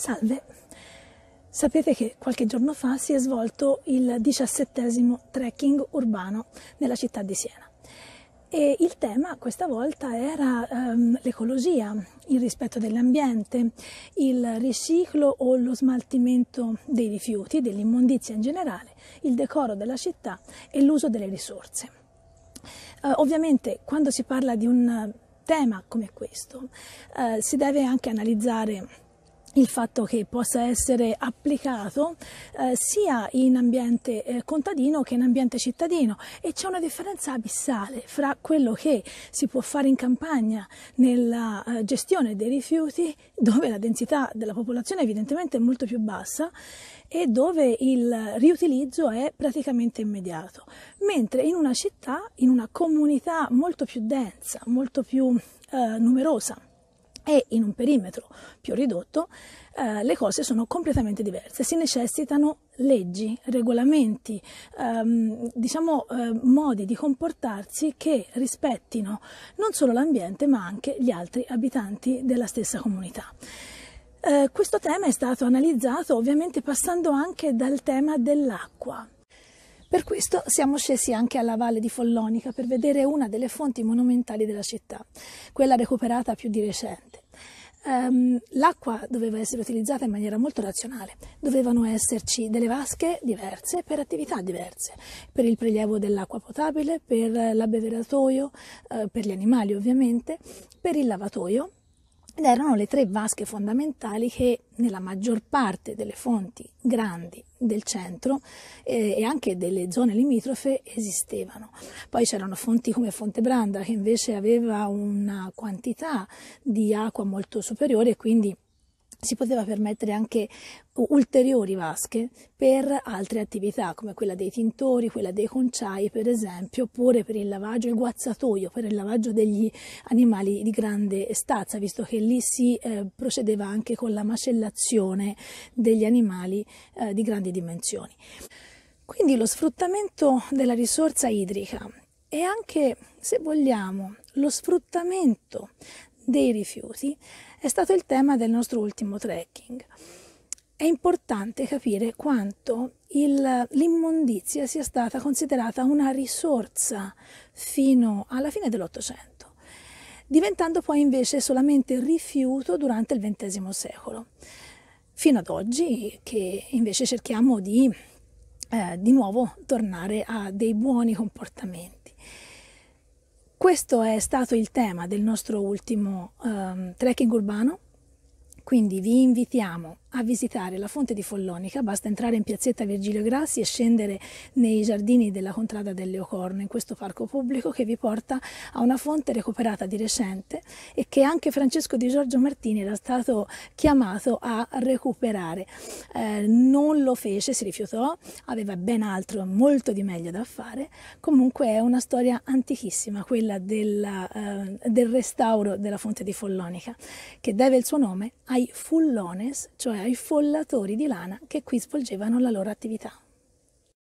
Salve, sapete che qualche giorno fa si è svolto il diciassettesimo trekking urbano nella città di Siena. E il tema questa volta era um, l'ecologia, il rispetto dell'ambiente, il riciclo o lo smaltimento dei rifiuti, dell'immondizia in generale, il decoro della città e l'uso delle risorse. Uh, ovviamente quando si parla di un tema come questo uh, si deve anche analizzare il fatto che possa essere applicato eh, sia in ambiente eh, contadino che in ambiente cittadino e c'è una differenza abissale fra quello che si può fare in campagna nella eh, gestione dei rifiuti dove la densità della popolazione evidentemente è molto più bassa e dove il riutilizzo è praticamente immediato, mentre in una città, in una comunità molto più densa, molto più eh, numerosa e in un perimetro più ridotto, eh, le cose sono completamente diverse. Si necessitano leggi, regolamenti, ehm, diciamo eh, modi di comportarsi che rispettino non solo l'ambiente ma anche gli altri abitanti della stessa comunità. Eh, questo tema è stato analizzato ovviamente passando anche dal tema dell'acqua. Per questo siamo scesi anche alla valle di Follonica per vedere una delle fonti monumentali della città, quella recuperata più di recente. Um, l'acqua doveva essere utilizzata in maniera molto razionale, dovevano esserci delle vasche diverse per attività diverse, per il prelievo dell'acqua potabile, per l'abbeveratoio, uh, per gli animali ovviamente, per il lavatoio ed erano le tre vasche fondamentali che nella maggior parte delle fonti grandi del centro eh, e anche delle zone limitrofe esistevano. Poi c'erano fonti come Fonte Branda che invece aveva una quantità di acqua molto superiore e quindi si poteva permettere anche ulteriori vasche per altre attività come quella dei tintori, quella dei conciai per esempio, oppure per il lavaggio, il guazzatoio, per il lavaggio degli animali di grande stazza, visto che lì si eh, procedeva anche con la macellazione degli animali eh, di grandi dimensioni. Quindi lo sfruttamento della risorsa idrica e anche, se vogliamo, lo sfruttamento dei rifiuti è stato il tema del nostro ultimo trekking. È importante capire quanto il, l'immondizia sia stata considerata una risorsa fino alla fine dell'Ottocento, diventando poi invece solamente rifiuto durante il XX secolo, fino ad oggi che invece cerchiamo di eh, di nuovo tornare a dei buoni comportamenti. Questo è stato il tema del nostro ultimo um, trekking urbano quindi vi invitiamo a visitare la fonte di Follonica, basta entrare in piazzetta Virgilio Grassi e scendere nei giardini della contrada del Leocorno, in questo parco pubblico che vi porta a una fonte recuperata di recente e che anche Francesco Di Giorgio Martini era stato chiamato a recuperare. Eh, non lo fece, si rifiutò, aveva ben altro, molto di meglio da fare. Comunque è una storia antichissima, quella della, eh, del restauro della fonte di Follonica, che deve il suo nome ai ai fullones, cioè ai follatori di lana che qui svolgevano la loro attività.